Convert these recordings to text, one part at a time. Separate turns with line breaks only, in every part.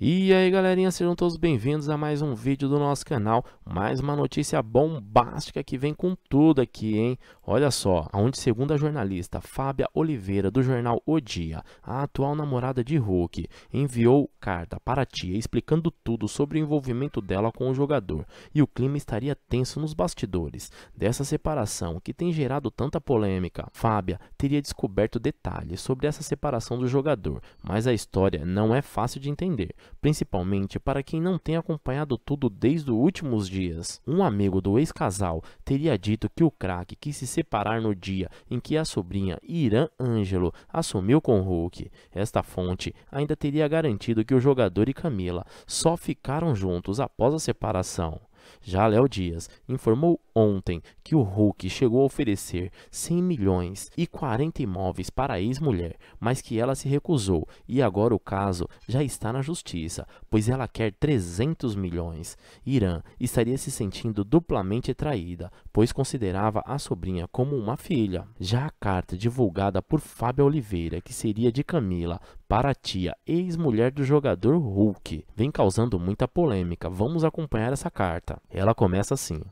E aí galerinha, sejam todos bem-vindos a mais um vídeo do nosso canal, mais uma notícia bombástica que vem com tudo aqui, hein? Olha só, aonde segundo a jornalista Fábia Oliveira do jornal O Dia, a atual namorada de Hulk enviou carta para a tia explicando tudo sobre o envolvimento dela com o jogador e o clima estaria tenso nos bastidores dessa separação que tem gerado tanta polêmica. Fábia teria descoberto detalhes sobre essa separação do jogador, mas a história não é fácil de entender principalmente para quem não tem acompanhado tudo desde os últimos dias. Um amigo do ex-casal teria dito que o craque quis se separar no dia em que a sobrinha Irã Ângelo assumiu com Hulk. Esta fonte ainda teria garantido que o jogador e Camila só ficaram juntos após a separação. Já Léo Dias informou ontem que o Hulk chegou a oferecer 100 milhões e 40 imóveis para a ex-mulher, mas que ela se recusou e agora o caso já está na justiça, pois ela quer 300 milhões. Irã estaria se sentindo duplamente traída, pois considerava a sobrinha como uma filha. Já a carta divulgada por Fábio Oliveira, que seria de Camila, para a tia ex-mulher do jogador Hulk, vem causando muita polêmica. Vamos acompanhar essa carta. Ela começa assim: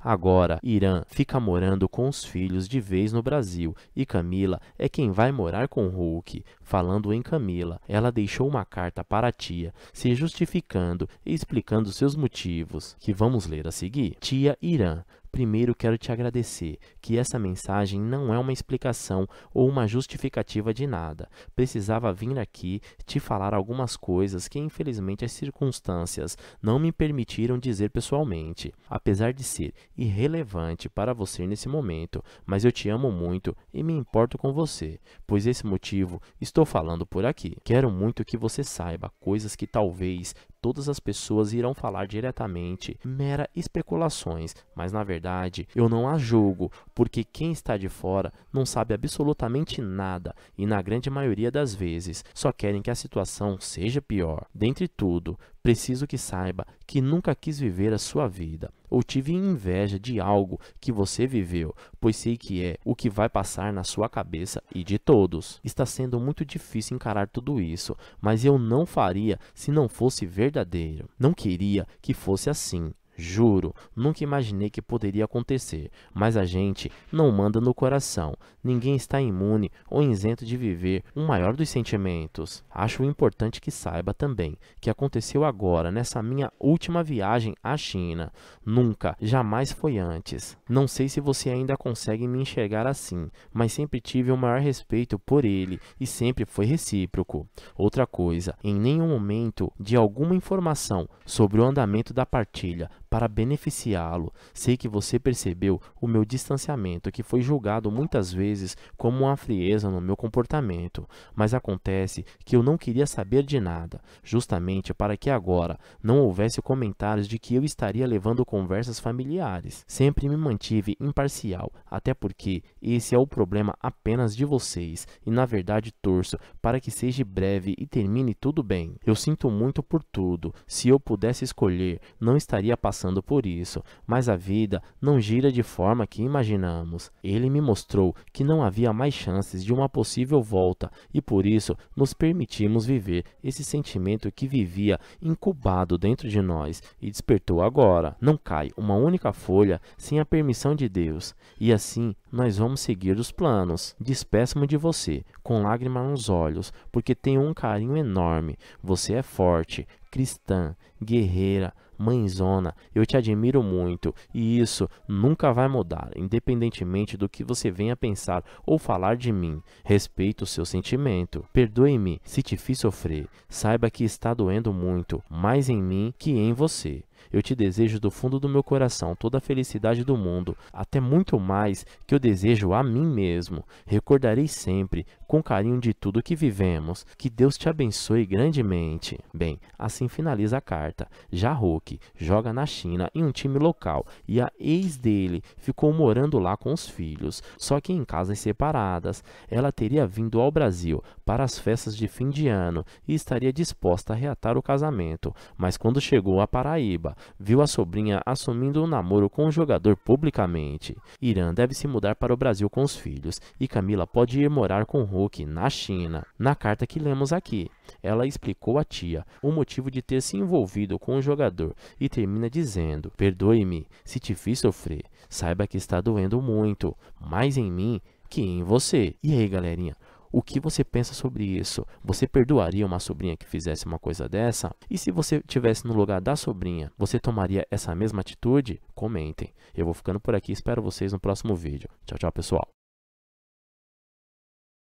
Agora, Irã fica morando com os filhos de vez no Brasil e Camila é quem vai morar com Hulk. Falando em Camila, ela deixou uma carta para a tia, se justificando e explicando seus motivos, que vamos ler a seguir. Tia Irã, primeiro quero te agradecer que essa mensagem não é uma explicação ou uma justificativa de nada. Precisava vir aqui te falar algumas coisas que infelizmente as circunstâncias não me permitiram dizer pessoalmente. Apesar de ser irrelevante para você nesse momento, mas eu te amo muito e me importo com você, pois esse motivo estou Estou falando por aqui. Quero muito que você saiba coisas que talvez todas as pessoas irão falar diretamente mera especulações, mas na verdade eu não a julgo, porque quem está de fora não sabe absolutamente nada e na grande maioria das vezes só querem que a situação seja pior. Dentre tudo, preciso que saiba que nunca quis viver a sua vida ou tive inveja de algo que você viveu, pois sei que é o que vai passar na sua cabeça e de todos. Está sendo muito difícil encarar tudo isso, mas eu não faria se não fosse ver verdadeiro. Não queria que fosse assim, Juro, nunca imaginei que poderia acontecer, mas a gente não manda no coração. Ninguém está imune ou isento de viver o maior dos sentimentos. Acho importante que saiba também que aconteceu agora, nessa minha última viagem à China. Nunca, jamais foi antes. Não sei se você ainda consegue me enxergar assim, mas sempre tive o maior respeito por ele e sempre foi recíproco. Outra coisa, em nenhum momento de alguma informação sobre o andamento da partilha para beneficiá-lo. Sei que você percebeu o meu distanciamento, que foi julgado muitas vezes como uma frieza no meu comportamento, mas acontece que eu não queria saber de nada, justamente para que agora não houvesse comentários de que eu estaria levando conversas familiares. Sempre me mantive imparcial, até porque esse é o problema apenas de vocês, e na verdade torço para que seja breve e termine tudo bem. Eu sinto muito por tudo. Se eu pudesse escolher, não estaria passando passando por isso, mas a vida não gira de forma que imaginamos. Ele me mostrou que não havia mais chances de uma possível volta e por isso nos permitimos viver esse sentimento que vivia incubado dentro de nós e despertou agora. Não cai uma única folha sem a permissão de Deus e assim nós vamos seguir os planos. Despeço-me de você com lágrima nos olhos, porque tenho um carinho enorme. Você é forte, cristã, guerreira, Mãezona, eu te admiro muito e isso nunca vai mudar, independentemente do que você venha pensar ou falar de mim. Respeito o seu sentimento. Perdoe-me se te fiz sofrer. Saiba que está doendo muito, mais em mim que em você. Eu te desejo do fundo do meu coração toda a felicidade do mundo, até muito mais que eu desejo a mim mesmo. Recordarei sempre, com carinho de tudo que vivemos. Que Deus te abençoe grandemente. Bem, assim finaliza a carta. Já Hulk joga na China em um time local e a ex dele ficou morando lá com os filhos, só que em casas separadas. Ela teria vindo ao Brasil para as festas de fim de ano e estaria disposta a reatar o casamento, mas quando chegou à Paraíba, viu a sobrinha assumindo um namoro com o um jogador publicamente. Irã deve se mudar para o Brasil com os filhos e Camila pode ir morar com Hulk na China. Na carta que lemos aqui, ela explicou à tia o motivo de ter se envolvido com o jogador e termina dizendo: Perdoe-me se te fiz sofrer, saiba que está doendo muito, mais em mim que em você. E aí, galerinha? O que você pensa sobre isso? Você perdoaria uma sobrinha que fizesse uma coisa dessa? E se você estivesse no lugar da sobrinha, você tomaria essa mesma atitude? Comentem. Eu vou ficando por aqui, espero vocês no próximo vídeo. Tchau, tchau, pessoal.